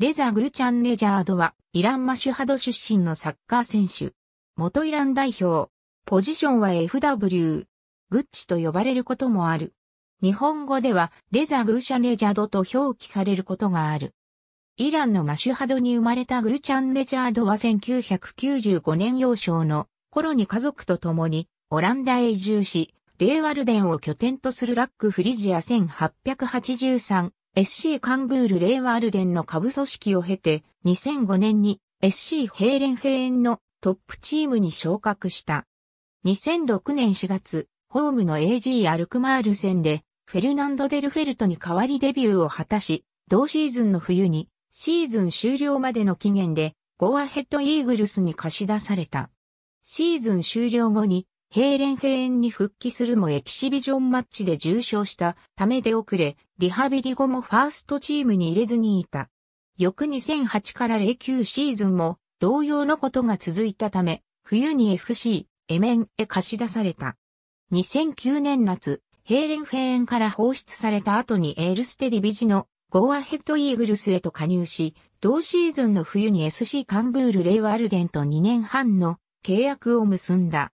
レザ・グーチャン・レジャードは、イラン・マシュハド出身のサッカー選手。元イラン代表。ポジションは FW。グッチと呼ばれることもある。日本語では、レザ・グーチャ・ン・レジャードと表記されることがある。イランのマシュハドに生まれたグーチャン・レジャードは1995年幼少の頃に家族と共にオランダへ移住し、レーワルデンを拠点とするラック・フリジア1883 SC カンブールレイワールデンの下部組織を経て、2005年に SC ヘーレンフェーンのトップチームに昇格した。2006年4月、ホームの AG アルクマール戦で、フェルナンド・デルフェルトに代わりデビューを果たし、同シーズンの冬に、シーズン終了までの期限で、ゴアヘッドイーグルスに貸し出された。シーズン終了後に、ヘーレンフェーンに復帰するもエキシビジョンマッチで重傷したため出遅れ、リハビリ後もファーストチームに入れずにいた。翌2008から09シーズンも同様のことが続いたため、冬に FC、エメンへ貸し出された。2009年夏、ヘーレンフェーンから放出された後にエールステディビジのゴアヘッドイーグルスへと加入し、同シーズンの冬に SC カンブールレイワールデンと2年半の契約を結んだ。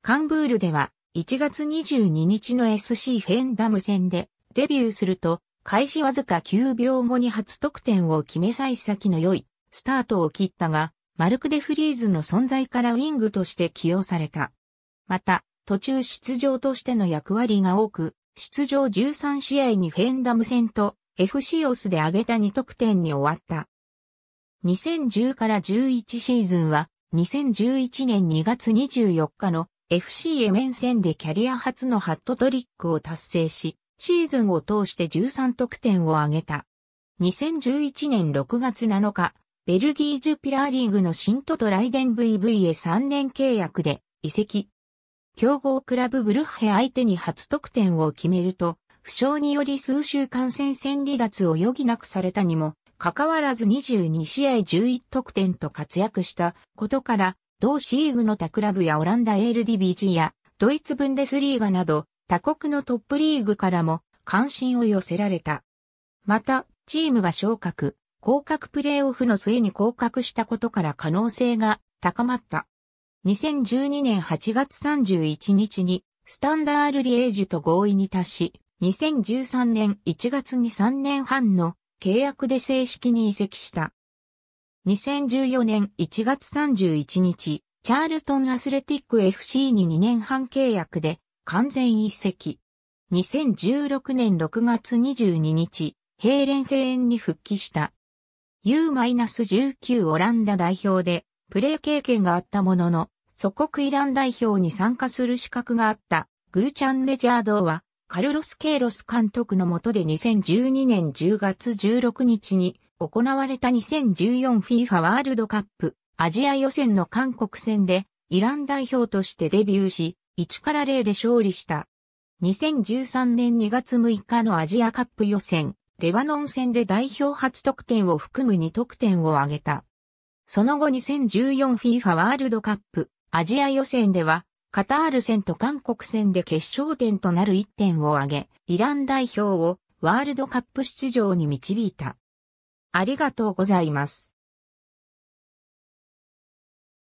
カンブールでは1月22日の SC フェンダム戦でデビューすると開始わずか9秒後に初得点を決め幸先の良いスタートを切ったがマルク・デ・フリーズの存在からウィングとして起用された。また途中出場としての役割が多く出場13試合にフェンダム戦と FC オスで挙げた2得点に終わった。2010から11シーズンは2011年2月24日の FC エメン戦でキャリア初のハットトリックを達成し、シーズンを通して13得点を挙げた。2011年6月7日、ベルギージュピラーリーグの新都トライデン VV へ3年契約で移籍。強豪クラブブルッヘ相手に初得点を決めると、負傷により数週間戦線離脱を余儀なくされたにも、かかわらず22試合11得点と活躍したことから、同シーグの他クラブやオランダエールディビジやドイツブンデスリーガなど他国のトップリーグからも関心を寄せられた。また、チームが昇格、降格プレーオフの末に降格したことから可能性が高まった。2012年8月31日にスタンダールリエージュと合意に達し、2013年1月に3年半の契約で正式に移籍した。2014年1月31日、チャールトンアスレティック FC に2年半契約で完全移籍。2016年6月22日、ヘーレンフェーンに復帰した。U-19 オランダ代表で、プレー経験があったものの、祖国イラン代表に参加する資格があった、グーチャン・レジャードは、カルロス・ケイロス監督のもとで2012年10月16日に、行われた 2014FIFA ワールドカップアジア予選の韓国戦でイラン代表としてデビューし、1から0で勝利した。2013年2月6日のアジアカップ予選、レバノン戦で代表初得点を含む2得点を挙げた。その後 2014FIFA ワールドカップアジア予選では、カタール戦と韓国戦で決勝点となる1点を挙げ、イラン代表をワールドカップ出場に導いた。ありがとうございます。